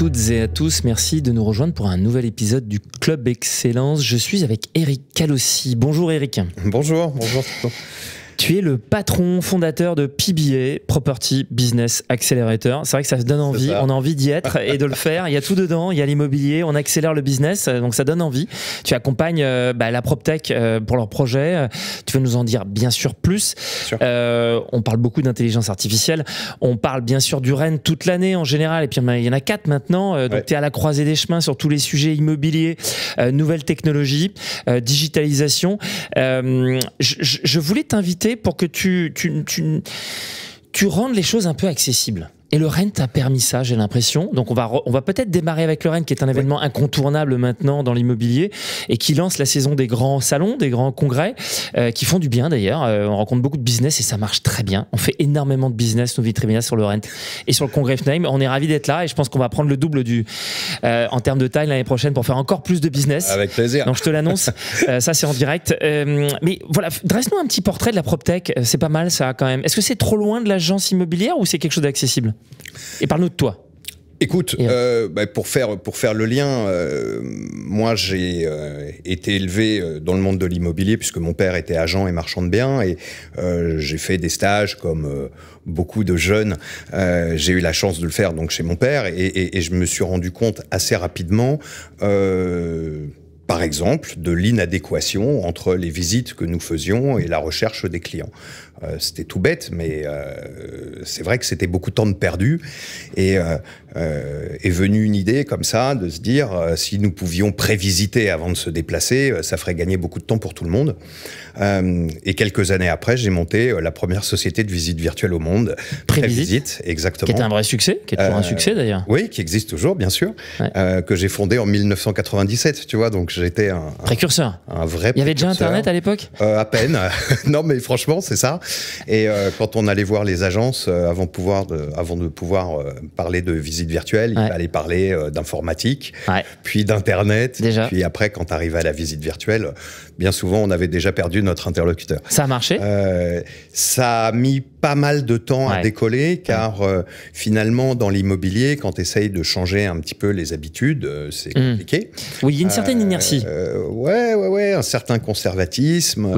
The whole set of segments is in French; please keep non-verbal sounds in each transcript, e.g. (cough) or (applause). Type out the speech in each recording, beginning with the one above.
toutes et à tous, merci de nous rejoindre pour un nouvel épisode du Club Excellence. Je suis avec Eric Calossi. Bonjour Eric. Bonjour, bonjour. Tu es le patron fondateur de PBA, Property Business Accelerator. C'est vrai que ça se donne envie, on a envie d'y être et de le (laughs) faire. Il y a tout dedans, il y a l'immobilier, on accélère le business, donc ça donne envie. Tu accompagnes euh, bah, la PropTech euh, pour leurs projets. Tu veux nous en dire bien sûr plus. Euh, on parle beaucoup d'intelligence artificielle, on parle bien sûr du REN toute l'année en général, et puis il y en a quatre maintenant, donc tu es à la croisée des chemins sur tous les sujets immobiliers, nouvelles technologies, digitalisation. je voulais t'inviter pour que tu, tu rendes les choses un peu accessibles et le Rent a permis ça, j'ai l'impression. Donc on va, on va peut-être démarrer avec le Rent, qui est un événement incontournable maintenant dans l'immobilier et qui lance la saison des grands salons, des grands congrès, euh, qui font du bien d'ailleurs. Euh, on rencontre beaucoup de business et ça marche très bien. On fait énormément de business, nous, Vitriminas, sur le Rent et sur le congrès FNAIM. On est ravis d'être là et je pense qu'on va prendre le double du, euh, en termes de taille l'année prochaine pour faire encore plus de business. Avec plaisir. Donc je te l'annonce. (laughs) ça, c'est en direct. mais voilà, dresse-nous un petit portrait de la PropTech. C'est pas mal ça quand même. Est-ce que c'est trop loin de l'agence immobilière ou c'est quelque chose d'accessible et parle-nous de toi. Écoute, euh, euh, bah, pour, faire, pour faire le lien, euh, moi j'ai été élevé dans le monde de l'immobilier puisque mon père était agent et marchand de biens et j'ai fait des stages comme beaucoup de jeunes. j'ai eu la chance de le faire donc chez mon père et, et je me suis rendu compte assez rapidement par exemple, de l'inadéquation entre les visites que nous faisions et la recherche des clients. Euh, c'était tout bête, mais euh, c'est vrai que c'était beaucoup de temps de perdu. Et euh, est venue une idée comme ça de se dire si nous pouvions prévisiter avant de se déplacer, ça ferait gagner beaucoup de temps pour tout le monde. et quelques années après, j'ai monté la première société de visite virtuelle au monde, Prévisite, exactement. Qui est un vrai succès, qui est toujours un succès d'ailleurs. Oui, qui existe toujours, bien sûr, que j'ai fondé en 1997. Tu vois, donc j'étais un, un, précurseur, un vrai. Il y avait déjà Internet à l'époque. à peine. (laughs) non, mais franchement, c'est ça. Et euh, quand on allait voir les agences, euh, avant, de, pouvoir euh, parler de visite virtuelle, il fallait parler d'informatique, puis d'Internet. Puis après, quand tu à la visite virtuelle, bien souvent, on avait déjà perdu notre interlocuteur. Ça a marché euh, Ça a mis pas mal de temps à décoller, car euh, finalement, dans l'immobilier, quand tu essayes de changer un petit peu les habitudes, euh, c'est mmh. compliqué. Oui, il y a une certaine inertie. ouais, ouais, ouais, un certain conservatisme.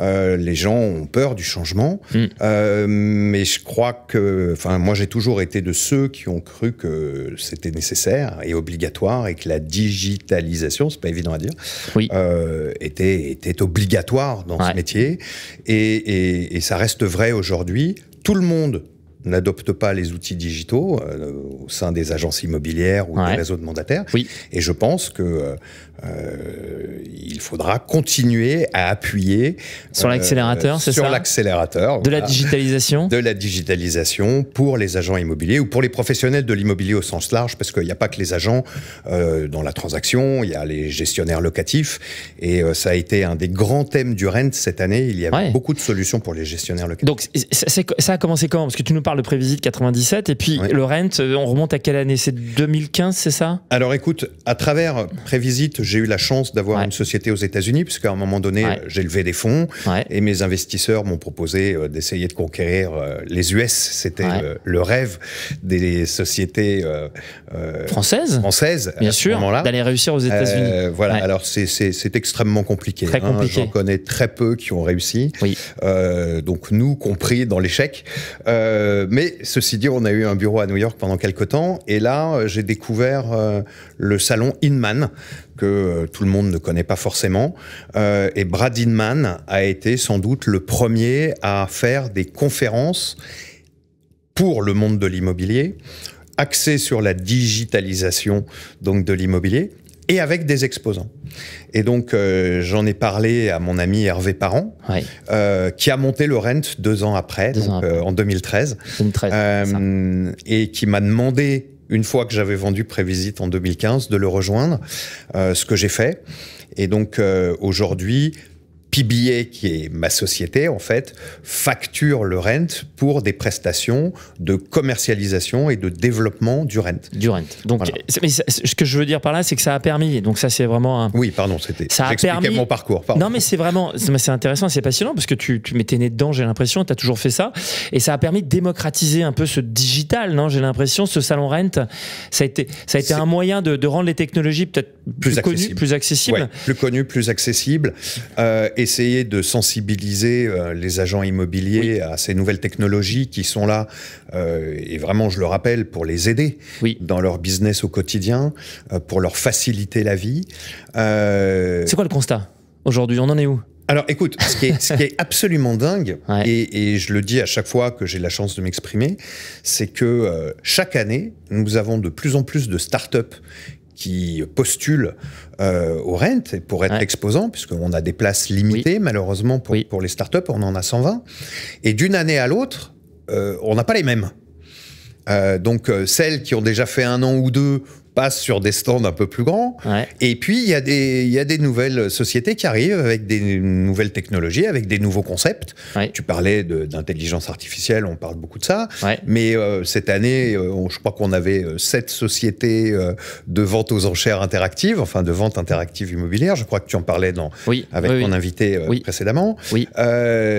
les gens ont peur du changement. Mmh. mais je crois que, enfin, moi, j'ai toujours été de ceux qui ont cru que c'était nécessaire et obligatoire et que la digitalisation, c'est pas évident à dire, oui. était était obligatoire dans ce métier. et ça reste vrai aujourd'hui. Tout le monde n'adopte pas les outils digitaux euh, au sein des agences immobilières ou des réseaux de mandataires. Oui. Et je pense que euh, euh il faudra continuer à appuyer sur euh, l'accélérateur, c'est ça Sur l'accélérateur de la digitalisation, de la digitalisation pour les agents immobiliers ou pour les professionnels de l'immobilier au sens large, parce qu'il n'y a pas que les agents dans la transaction, il y a les gestionnaires locatifs et ça a été un des grands thèmes du Rent cette année. Il y avait beaucoup de solutions pour les gestionnaires locatifs. Donc ça a commencé quand Parce que tu nous le prévisite 97. Et puis, Laurent, le euh, rent, on remonte à quelle année C'est 2015, c'est ça Alors écoute, à travers prévisite, j'ai eu la chance d'avoir une société aux États-Unis, puisqu'à un moment donné, j'ai levé des fonds et mes investisseurs m'ont proposé euh, d'essayer de conquérir euh, les US. C'était le, rêve des sociétés françaises. Françaises, bien sûr, d'aller réussir aux États-Unis. voilà, alors c'est extrêmement compliqué. Très hein. compliqué. J'en connais très peu qui ont réussi. donc, nous compris dans l'échec. Euh, mais ceci dit, on a eu un bureau à New York pendant quelques temps, et là, euh, j'ai découvert euh, le salon Inman, que tout le monde ne connaît pas forcément. et Brad Inman a été sans doute le premier à faire des conférences pour le monde de l'immobilier, axées sur la digitalisation donc de l'immobilier et avec des exposants. Et donc, euh, j'en ai parlé à mon ami Hervé Parent, euh, qui a monté le Rent deux ans après, euh, en 2013 et qui m'a demandé, une fois que j'avais vendu Prévisite en 2015, de le rejoindre, ce que j'ai fait. Et donc, aujourd'hui, PBA, qui est ma société en fait, facture le rent pour des prestations de commercialisation et de développement du rent. Du rent. Donc, ce que je veux dire par là, c'est que ça a permis. Donc ça, c'est vraiment un. Oui, pardon, c'était. Ça a permis mon parcours. Non, mais c'est vraiment, c'est intéressant, c'est passionnant parce que tu, tu m'étais né dedans, j'ai l'impression, tu as toujours fait ça, et ça a permis de démocratiser un peu ce digital, non J'ai l'impression ce salon rent, ça a été, ça a été un moyen de, rendre les technologies peut-être plus, connues, plus accessibles, plus connues, plus accessibles. Euh, essayer de sensibiliser euh, les agents immobiliers à ces nouvelles technologies qui sont là, euh, et vraiment, je le rappelle, pour les aider dans leur business au quotidien, euh, pour leur faciliter la vie. C'est quoi le constat aujourd'hui On en est où alors écoute, ce qui est, ce qui est (laughs) absolument dingue, et, je le dis à chaque fois que j'ai la chance de m'exprimer, c'est que chaque année, nous avons de plus en plus de startups qui postulent euh, au rent pour être exposant exposants, puisqu'on a des places limitées, malheureusement, pour, pour les startups, on en a 120. Et d'une année à l'autre, euh, on n'a pas les mêmes. Euh, donc, celles qui ont déjà fait un an ou deux passe sur des stands un peu plus grands. Et puis, il y, a des, y des nouvelles sociétés qui arrivent avec des nouvelles technologies, avec des nouveaux concepts. Tu parlais d'intelligence artificielle, on parle beaucoup de ça. Mais euh, cette année, euh, je crois qu'on avait euh, sept sociétés de vente aux enchères interactives, enfin de vente interactive immobilière. Je crois que tu en parlais dans, avec mon invité précédemment.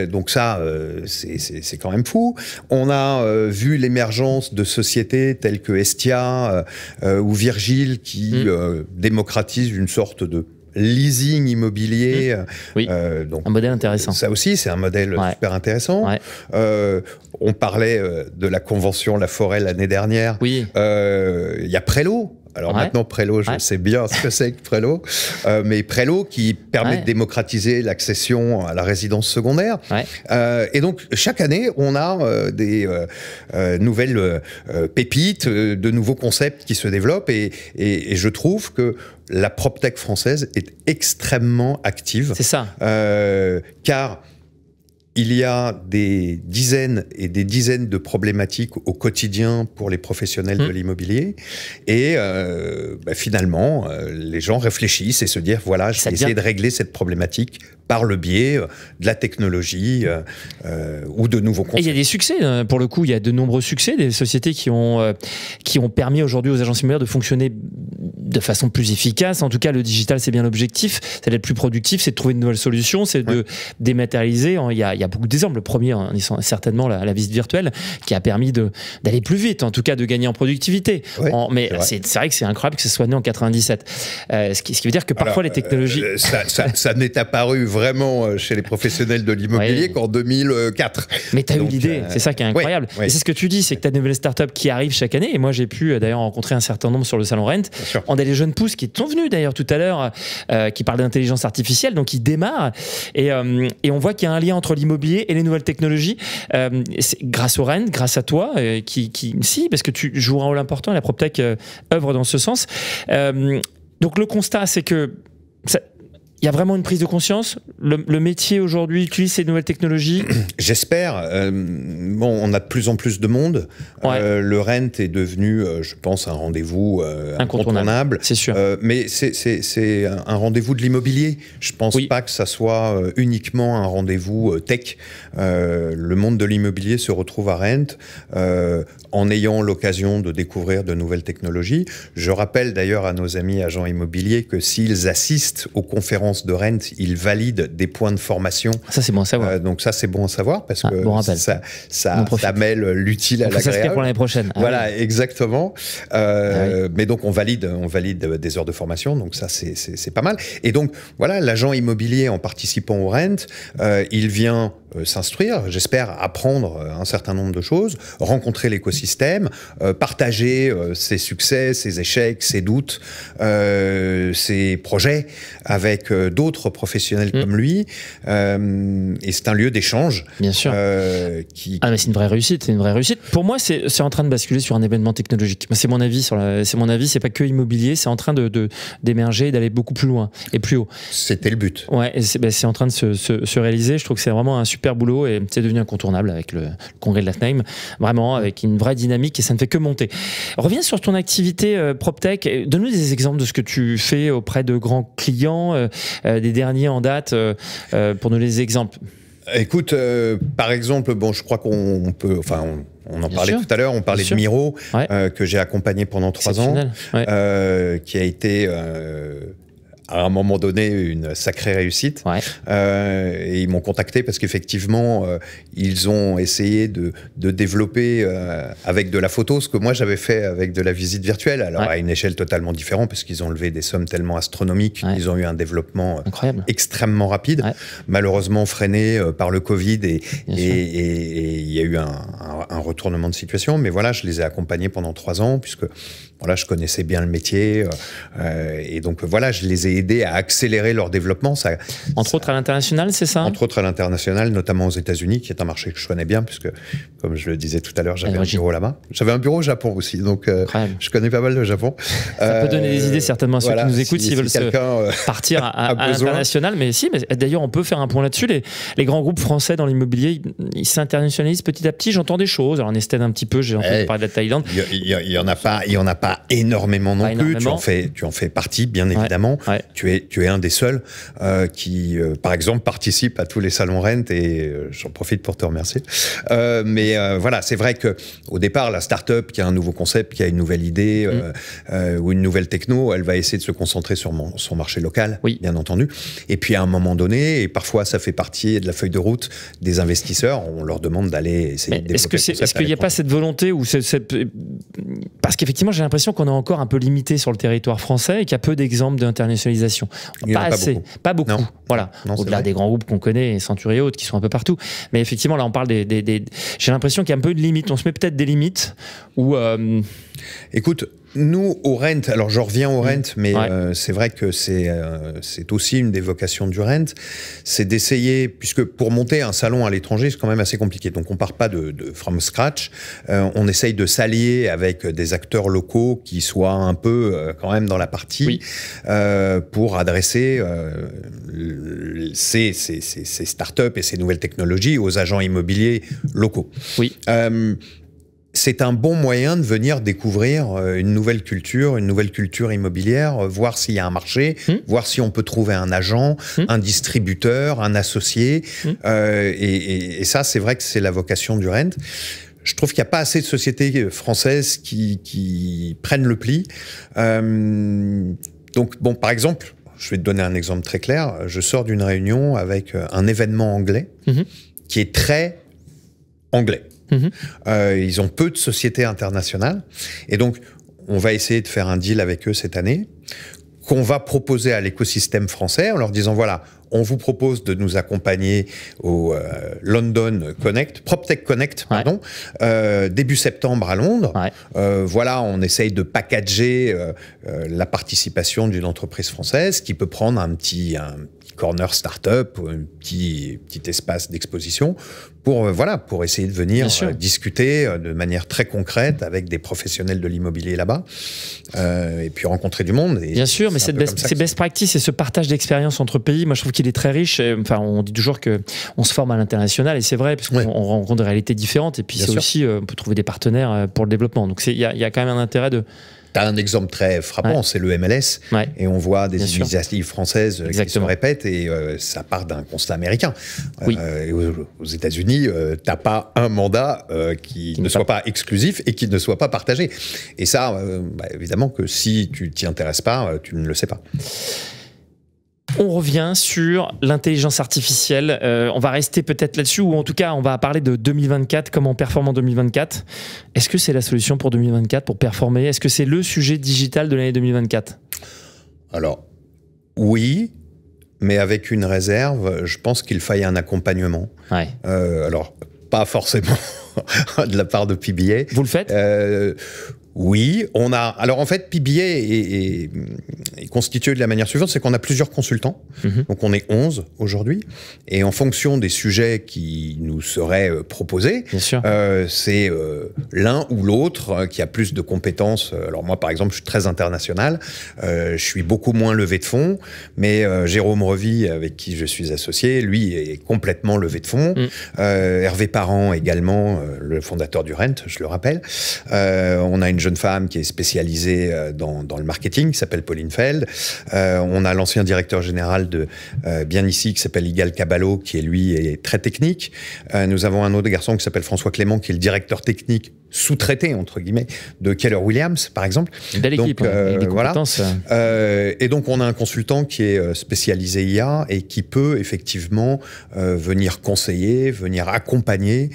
donc ça, c'est quand même fou. On a vu l'émergence de sociétés telles que Estia ou Virgile qui mmh. euh, démocratise une sorte de leasing immobilier. Mmh. Oui. Euh, donc, un modèle intéressant. Ça aussi, c'est un modèle super intéressant. Euh, on parlait de la convention La Forêt l'année dernière. Il oui. Il y a Prélo alors maintenant, Prélo, je sais bien ce que c'est que Prélo, (laughs) euh, mais Prélo qui permet de démocratiser l'accession à la résidence secondaire. Euh, et donc, chaque année, on a euh, des nouvelles pépites, de nouveaux concepts qui se développent, et, et je trouve que la PropTech française est extrêmement active. C'est ça. car il y a des dizaines et des dizaines de problématiques au quotidien pour les professionnels hmm. de l'immobilier. Et euh, bah, finalement, euh, les gens réfléchissent et se disent, voilà, j'essaie de régler cette problématique par le biais euh, de la technologie euh, euh, ou de nouveaux concepts. il y a des succès, hein. pour le coup, il y a de nombreux succès, des sociétés qui ont, qui ont permis aujourd'hui aux agences immobilières de fonctionner de façon plus efficace. En tout cas, le digital, c'est bien l'objectif, c'est d'être plus productif, c'est de trouver de nouvelles solutions, c'est de dématérialiser. Il y, a, il y beaucoup d'exemples. Le premier, disant hein, certainement la, visite virtuelle, qui a permis d'aller plus vite, en tout cas de gagner en productivité. mais c'est vrai. vrai. que c'est incroyable que ce soit né en 97. ce, qui, veut dire que parfois les technologies... ça, ça n'est apparu vraiment vraiment euh, chez les professionnels de l'immobilier qu'en 2004. Mais tu as eu l'idée, euh, c'est ça qui est incroyable. Et c'est ce que tu dis, c'est que tu as de nouvelles startups qui arrivent chaque année. Et moi, j'ai pu euh, d'ailleurs rencontrer un certain nombre sur le salon Rent. On a des jeunes pousses qui sont venus d'ailleurs tout à l'heure, qui parlent d'intelligence artificielle. Donc, ils démarrent. Et, et on voit qu'il y a un lien entre l'immobilier et les nouvelles technologies. grâce au Rent, grâce à toi, qui, qui, Si, parce que tu joues un rôle important, la PropTech œuvre dans ce sens. donc, le constat, c'est que il y a vraiment une prise de conscience le, métier aujourd'hui utilise ces nouvelles technologies (clears throat) J'espère. Euh, bon, on a de plus en plus de monde. Euh, le rent est devenu, euh, je pense, un rendez-vous incontournable. C'est sûr. mais c'est un rendez-vous de l'immobilier. Je ne pense pas que ça soit uniquement un rendez-vous tech. le monde de l'immobilier se retrouve à rent en ayant l'occasion de découvrir de nouvelles technologies. Je rappelle d'ailleurs à nos amis agents immobiliers que s'ils assistent aux conférences de rent, ils valident des points de formation. Ça, c'est bon à savoir. Euh, donc ça, c'est bon à savoir parce ah, que ça, ça, mêle l'utile à l'agréable. pour l'année prochaine. Ah voilà, exactement. Euh, ah mais donc, on valide, on valide euh, des heures de formation. Donc ça, c'est pas mal. Et donc, voilà, l'agent immobilier, en participant au RENT, il vient s'instruire, j'espère apprendre un certain nombre de choses, rencontrer l'écosystème, partager ses succès, ses échecs, ses doutes, ses projets avec d'autres professionnels mm. comme lui euh, et c'est un lieu d'échange. Bien sûr. Euh, qui... Ah, mais c'est une vraie réussite. C'est une vraie réussite. Pour moi, c'est en train de basculer sur un événement technologique. C'est mon avis. C'est mon avis. C'est pas que immobilier. C'est en train de d'émerger et d'aller beaucoup plus loin et plus haut. C'était le but. Ouais. Ben, c'est en train de se, réaliser. Je trouve que c'est vraiment un super boulot et c'est devenu incontournable avec le, congrès de la Vraiment, avec une vraie dynamique et ça ne fait que monter. Reviens sur ton activité euh, PropTech. Donne-nous des exemples de ce que tu fais auprès de grands clients, des derniers en date. Euh, euh, pour nous les exemples Écoute, euh, par exemple, bon, je crois qu'on peut, enfin, on, en parlait tout à l'heure, on parlait de Miro, que j'ai accompagné pendant trois ans, qui a été à un moment donné une sacrée réussite. Euh, et ils m'ont contacté parce qu'effectivement, euh, ils ont essayé de, de développer euh, avec de la photo ce que moi j'avais fait avec de la visite virtuelle. Alors à une échelle totalement différente parce qu'ils ont levé des sommes tellement astronomiques, ils ont eu un développement extrêmement rapide, malheureusement freiné par le Covid et il et, y a eu un, retournement de situation, mais voilà, je les ai accompagnés pendant trois ans, puisque voilà, je connaissais bien le métier. Euh, euh, et donc voilà, je les ai aidés à accélérer leur développement. Ça, entre autres à l'international, c'est ça Entre autres à l'international, notamment aux États-Unis, qui est un marché que je connais bien, puisque, comme je le disais tout à l'heure, j'avais un bureau là-bas. J'avais un bureau au Japon aussi, donc euh, je connais pas mal le Japon. Ça peut donner des idées certainement à ceux qui nous écoutent s'ils veulent (laughs) partir à, à l'international. Mais si, d'ailleurs, on peut faire un point là-dessus. Les, les, grands groupes français dans l'immobilier, ils s'internationalisent petit à petit. J'entends des choses. Alors, on un petit peu, j'ai entendu eh, parler de la Thaïlande. Il n'y y, en, a pas, y en a pas énormément non plus. Tu, en fais, tu en fais partie, bien évidemment. Tu, es, tu es un des seuls euh, qui, euh, par exemple, participe à tous les salons Rent et euh, j'en profite pour te remercier. mais voilà, c'est vrai qu'au départ, la start-up qui a un nouveau concept, qui a une nouvelle idée mm. ou une nouvelle techno, elle va essayer de se concentrer sur son marché local, oui. bien entendu. Et puis, à un moment donné, et parfois ça fait partie de la feuille de route des investisseurs, on leur demande d'aller essayer de développer est-ce qu'il n'y a pas cette volonté ou parce qu'effectivement j'ai l'impression qu'on est encore un peu limité sur le territoire français et qu'il y a peu d'exemples d'internationalisation. Pas, assez, beaucoup. pas beaucoup. Voilà, au-delà des grands groupes qu'on connaît, Century et autres, qui sont un peu partout. Mais effectivement là on parle des, j'ai l'impression qu'il y a un peu de limites. On se met peut-être des limites ou. Euh, Écoute, nous, au rent, alors je reviens au mmh. rent, mais euh, c'est vrai que c'est euh, aussi une des vocations du rent, c'est d'essayer, puisque pour monter un salon à l'étranger, c'est quand même assez compliqué. Donc on part pas de, de from scratch, euh, on essaye de s'allier avec des acteurs locaux qui soient un peu euh, quand même dans la partie pour adresser ces, ces, ces, startups et ces nouvelles technologies aux agents immobiliers locaux. Oui c'est un bon moyen de venir découvrir euh, une nouvelle culture, une nouvelle culture immobilière, euh, voir s'il y a un marché, hmm. voir si on peut trouver un agent, hmm. un distributeur, un associé. Hmm. Euh, et, ça, c'est vrai que c'est la vocation du rent. Je trouve qu'il n'y a pas assez de sociétés françaises qui, prennent le pli. donc, bon, par exemple, je vais te donner un exemple très clair. Je sors d'une réunion avec un événement anglais qui est très anglais Mhm. Euh, ils ont peu de sociétés internationales. Et donc, on va essayer de faire un deal avec eux cette année qu'on va proposer à l'écosystème français en leur disant voilà, on vous propose de nous accompagner au euh, London Connect, PropTech Connect, pardon, euh, début septembre à Londres. voilà, on essaye de packager la participation d'une entreprise française qui peut prendre un petit, corner startup, un petit, petit espace d'exposition pour euh, voilà pour essayer de venir euh, discuter euh, de manière très concrète avec des professionnels de l'immobilier là-bas et puis rencontrer du monde. Bien sûr, mais cette best, ces best practices et ce partage d'expérience entre pays, moi je trouve qu'il est très riche. enfin, on dit toujours que on se forme à l'international et c'est vrai parce qu'on rencontre des réalités différentes et puis c'est aussi on peut trouver des partenaires pour le développement. Donc il y, y a quand même un intérêt de T'as un exemple très frappant, c'est le MLS. Et on voit des initiatives françaises qui se répètent et euh, ça part d'un constat américain. Euh, aux, États-Unis, euh, t'as tu pas un mandat qui, ne soit pas... exclusif et qui ne soit pas partagé. Et ça, bah, évidemment que si tu t'y intéresses pas, tu ne le sais pas. On revient sur l'intelligence artificielle. Euh, on va rester peut-être là-dessus, ou en tout cas, on va parler de 2024, comment on performe en 2024. Est-ce que c'est la solution pour 2024, pour performer Est-ce que c'est le sujet digital de l'année 2024 Alors, oui, mais avec une réserve. Je pense qu'il faille un accompagnement. Euh, alors, pas forcément (laughs) de la part de PBA. Vous le faites euh, oui, on a. Alors en fait, PBA est, constitué de la manière suivante c'est qu'on a plusieurs consultants. Mhm. Donc on est 11 aujourd'hui. Et en fonction des sujets qui nous seraient euh, proposés, euh, c'est euh, l'un ou l'autre qui a plus de compétences. Alors moi, par exemple, je suis très international. je suis beaucoup moins levé de fonds. Mais Jérôme Revy, avec qui je suis associé, lui est complètement levé de fonds. Mm. Hervé Parent également, le fondateur du RENT, je le rappelle. on a une jeune femme qui est spécialisée euh, dans, le marketing, qui s'appelle Pauline Feld. Euh, on a l'ancien directeur général de euh, Bien Ici, qui s'appelle Igal Caballo, qui est lui est très technique. nous avons un autre garçon qui s'appelle François Clément, qui est le directeur technique sous-traité entre guillemets de Keller Williams par exemple. Belle équipe, et donc on a un consultant qui est spécialisé IA et qui peut effectivement venir conseiller, venir accompagner,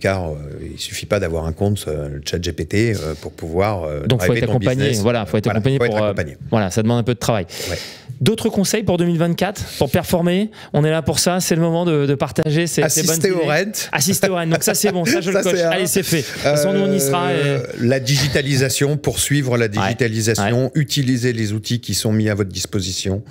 car il suffit pas d'avoir un compte le Chat GPT pour pouvoir. Euh, Donc, faut être accompagné. Voilà, faut être voilà, accompagné faut pour. Être euh, accompagné. voilà, ça demande un peu de travail. Ouais. D'autres conseils pour 2024 pour performer On est là pour ça. C'est le moment de, partager ces, Assister bonnes au rent. Assister au rent. Donc ça c'est bon, ça je (laughs) le coche. Allez c'est fait. nous, on y sera. Euh, la digitalisation, poursuivre la digitalisation, utiliser les outils qui sont mis à votre disposition.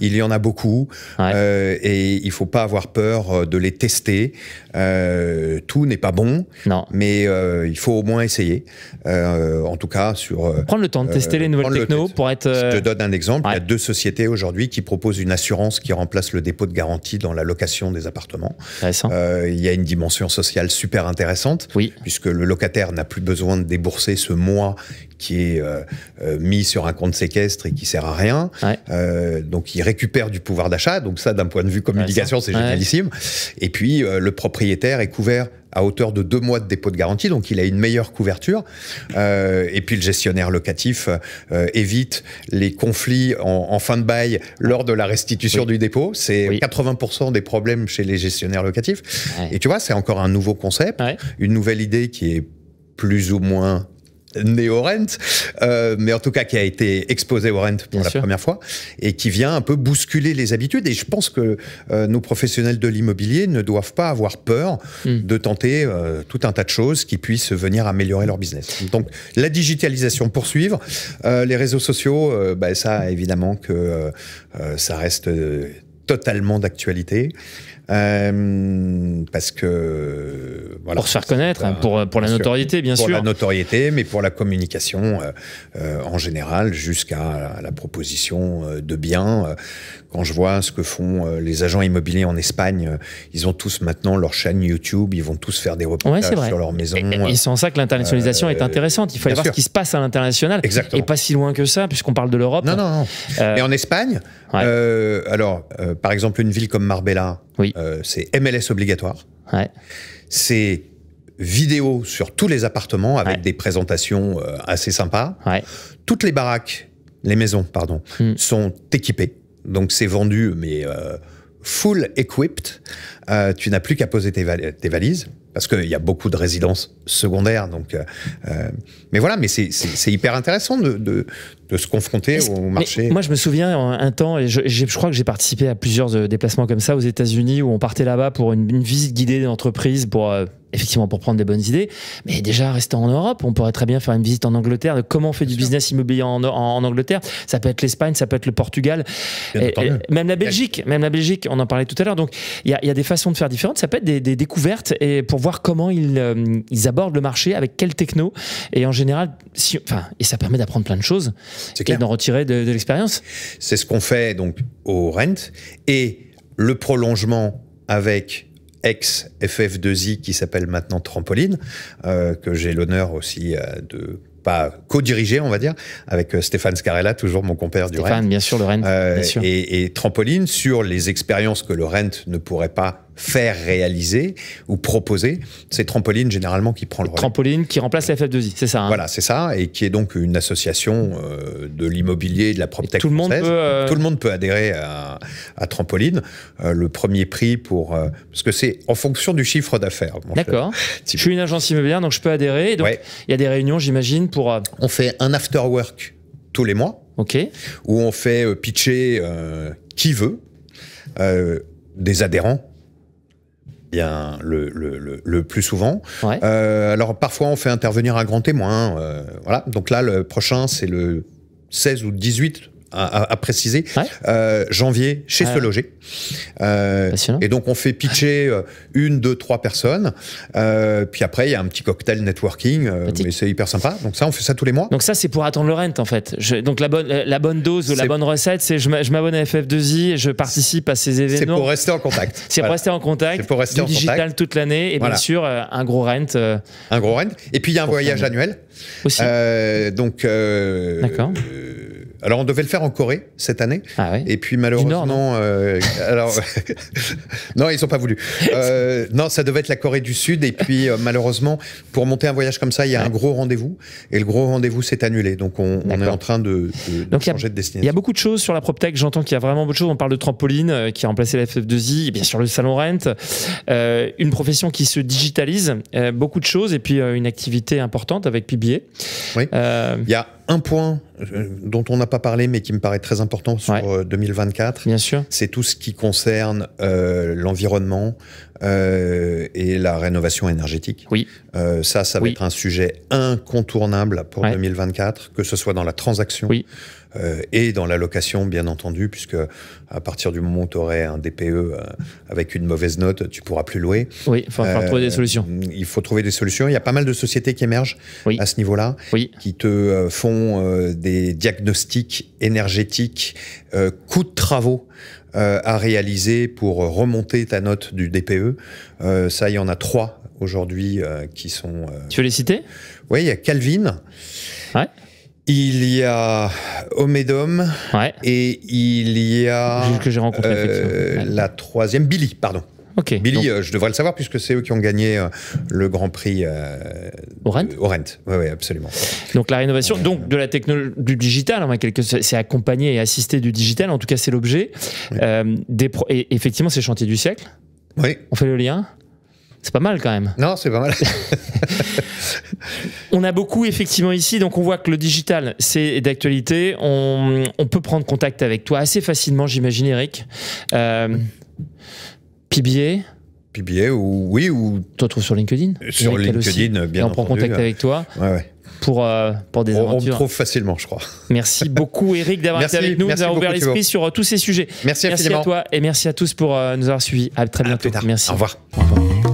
Il y en a beaucoup euh, et il faut pas avoir peur euh, de les tester. tout n'est pas bon, non. mais il faut au moins essayer. en tout cas sur prendre le temps de tester les nouvelles techno pour être. Je te donne un exemple. Il y a deux sociétés aujourd'hui qui propose une assurance qui remplace le dépôt de garantie dans la location des appartements. Euh, il y a une dimension sociale super intéressante, puisque le locataire n'a plus besoin de débourser ce mois qui est euh, euh, mis sur un compte séquestre et qui sert à rien. Euh, donc il récupère du pouvoir d'achat. Donc ça, d'un point de vue communication, c'est génialissime. Et puis le propriétaire est couvert à hauteur de deux mois de dépôt de garantie, donc il a une meilleure couverture. et puis le gestionnaire locatif évite les conflits en, fin de bail lors de la restitution du dépôt. C'est 80% des problèmes chez les gestionnaires locatifs. Et tu vois, c'est encore un nouveau concept, une nouvelle idée qui est plus ou moins né au Rent, euh, mais en tout cas qui a été exposé au Rent pour la première fois, et qui vient un peu bousculer les habitudes. Et je pense que euh, nos professionnels de l'immobilier ne doivent pas avoir peur hmm. de tenter euh, tout un tas de choses qui puissent venir améliorer leur business. Donc la digitalisation poursuivre, les réseaux sociaux, bah, ça évidemment que ça reste totalement d'actualité. Euh, parce que pour se faire connaître, hein, euh, pour, euh, pour la notoriété bien sûr. Pour la notoriété, mais pour la communication en général, jusqu'à la proposition de biens. Quand je vois ce que font euh, les agents immobiliers en Espagne, euh, ils ont tous maintenant leur chaîne YouTube, ils vont tous faire des reportages sur leur maison. Et, et c'est euh, en ça que l'internationalisation est intéressante. Il faut aller voir ce qui se passe à l'international. Et pas si loin que ça, puisqu'on parle de l'Europe. Non, non, non. Mais et en Espagne, alors, par exemple, une ville comme Marbella, c'est MLS obligatoire. C'est vidéo sur tous les appartements avec des présentations assez sympas. Toutes les baraques, les maisons, pardon, hmm. sont équipées. Donc c'est vendu, mais euh, full equipped. Euh, tu n'as plus qu'à poser tes, valises. Parce qu'il y a beaucoup de résidences secondaires, donc. Euh, mais voilà, mais c'est hyper intéressant de, de se confronter au marché. moi, je me souviens un temps, et je, crois que j'ai participé à plusieurs euh, déplacements comme ça aux États-Unis où on partait là-bas pour une, visite guidée d'entreprise pour euh, effectivement pour prendre des bonnes idées. Mais déjà, rester en Europe, on pourrait très bien faire une visite en Angleterre de comment on fait du business immobilier en, Angleterre. Ça peut être l'Espagne, ça peut être le Portugal, même la Belgique. Même la Belgique, on en parlait tout à l'heure. Donc, il y, a des façons de faire différentes. Ça peut être des, découvertes et pour voir comment ils, euh, ils abordent le marché, avec quelle techno. Et en général, si, enfin, et ça permet d'apprendre plein de choses et d'en retirer de, l'expérience. C'est ce qu'on fait donc au Rent et le prolongement avec ex FF2I qui s'appelle maintenant Trampoline, euh, que j'ai l'honneur aussi euh, de pas co diriger on va dire, avec euh, Stéphane Scarella, toujours mon compère du Rent. Stéphane, bien sûr, le Rent. et, Trampoline sur les expériences que le Rent ne pourrait pas faire réaliser ou proposer, c'est Trampoline généralement qui prend le relais. Trampoline qui remplace la FF2I, c'est ça. Hein. Voilà, c'est ça, et qui est donc une association euh, de l'immobilier, de la PropTech tout le monde Peut, euh, Tout le monde peut adhérer à, à Trampoline. Euh, le premier prix pour... parce que c'est en fonction du chiffre d'affaires. D'accord. Je suis une agence immobilière, donc je peux adhérer. Donc il y a des réunions, j'imagine, pour... On fait un after work tous les mois. OK. Où on fait pitcher qui veut. des adhérents bien le, plus souvent. Euh, alors parfois on fait intervenir un grand témoin. Euh, voilà. Donc là, le prochain, c'est le 16 ou 18 à, préciser, euh, janvier, chez ce Se Loger. et donc, on fait pitcher euh, une, deux, trois personnes. Euh, puis après, il y a un petit cocktail networking, mais c'est hyper sympa. Donc ça, on fait ça tous les mois. Donc ça, c'est pour attendre le rent, en fait. donc la bonne, la bonne dose, la bonne recette, c'est je m'abonne à FF2I et je participe à ces événements. (laughs) C'est pour rester en contact. c'est pour rester en contact. C'est pour rester en digital toute l'année et bien sûr, un gros rent. un gros rent. Et puis, il y a un voyage annuel. Aussi. donc... D'accord. Alors, on devait le faire en Corée cette année. Ah et puis, malheureusement. non, euh, (laughs) alors, (laughs) non, ils n'ont pas voulu. Euh, non, ça devait être la Corée du Sud. Et puis, euh, malheureusement, pour monter un voyage comme ça, il y a un gros rendez-vous. Et le gros rendez-vous s'est annulé. Donc, on, est en train de, changer de destination. Il y a beaucoup de choses sur la PropTech. J'entends qu'il y a vraiment beaucoup de choses. On parle de trampoline qui a remplacé la FF2I, et bien sûr le salon Rent. une profession qui se digitalise. beaucoup de choses. Et puis, une activité importante avec PBA. Oui. Il y a un point euh, dont on n'a pas parlé, mais qui me paraît très important sur 2024. Euh, C'est tout ce qui concerne euh, l'environnement et la rénovation énergétique. Oui. ça, ça va être un sujet incontournable pour 2024, que ce soit dans la transaction. Euh, et dans l'allocation, bien entendu, puisque à partir du moment où tu aurais un DPE euh, avec une mauvaise note, tu pourras plus louer. Oui, il faut euh, trouver des solutions. Il faut trouver des solutions. Il y a pas mal de sociétés qui émergent à ce niveau-là, oui. qui te font des diagnostics énergétiques, coûts de travaux. à réaliser pour remonter ta note du DPE. ça, il y en a trois aujourd'hui qui sont. Tu veux les citer Oui, il y a Calvin. Ouais. Il y a Omedom et il y a que j'ai euh, la troisième Billy, pardon. Billy, euh, je devrais le savoir puisque c'est eux qui ont gagné euh, le Grand Prix Orent. Orent, oui, oui, absolument. Donc la rénovation, donc de la technologie du digital, hein, c'est accompagné et assisté du digital. En tout cas, c'est l'objet. et effectivement, c'est chantier du siècle. Oui. On fait le lien. C'est pas mal quand même. Non, c'est pas mal. (laughs) On a beaucoup effectivement ici, donc on voit que le digital c'est d'actualité. On, peut prendre contact avec toi assez facilement, j'imagine, Eric. Euh, PBA. PBA ou oui ou. Toi, trouves sur LinkedIn. Sur LinkedIn, bien Et on prend contact avec toi. Pour, euh, pour, des aventures. On, me trouve facilement, je crois. Merci beaucoup, Eric, d'avoir été avec nous, nous avoir ouvert l'esprit sur euh, tous ces sujets. Merci, à toi et merci à tous pour euh, nous avoir suivis. À très bientôt. Merci. Au revoir. Au revoir.